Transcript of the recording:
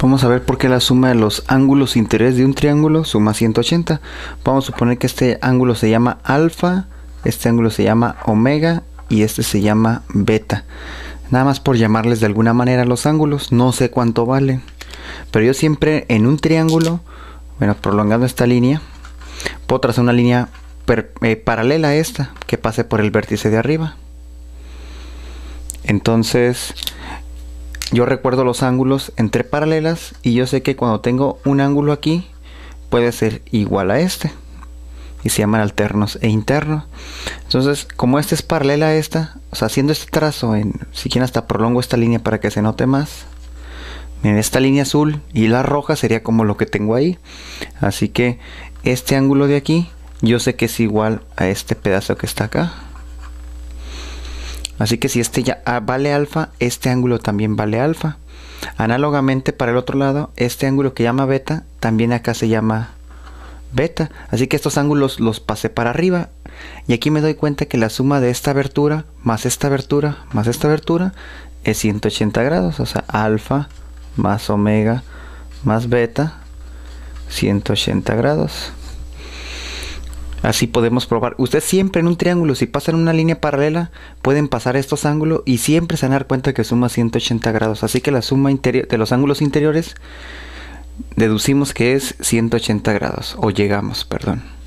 Vamos a ver por qué la suma de los ángulos interiores interés de un triángulo suma 180. Vamos a suponer que este ángulo se llama alfa, este ángulo se llama omega y este se llama beta. Nada más por llamarles de alguna manera los ángulos, no sé cuánto valen. Pero yo siempre en un triángulo, bueno, prolongando esta línea, puedo trazar una línea eh, paralela a esta que pase por el vértice de arriba. Entonces, yo recuerdo los ángulos entre paralelas y yo sé que cuando tengo un ángulo aquí puede ser igual a este y se llaman alternos e internos. Entonces, como este es paralela a esta, o sea, haciendo este trazo en si quieren hasta prolongo esta línea para que se note más. Miren, esta línea azul y la roja sería como lo que tengo ahí. Así que este ángulo de aquí, yo sé que es igual a este pedazo que está acá. Así que si este ya vale alfa, este ángulo también vale alfa. Análogamente para el otro lado, este ángulo que llama beta, también acá se llama beta. Así que estos ángulos los pasé para arriba. Y aquí me doy cuenta que la suma de esta abertura, más esta abertura, más esta abertura, es 180 grados. O sea, alfa más omega más beta, 180 grados. Así podemos probar. Usted siempre en un triángulo, si pasan una línea paralela, pueden pasar estos ángulos y siempre se van cuenta que suma 180 grados. Así que la suma de los ángulos interiores deducimos que es 180 grados, o llegamos, perdón.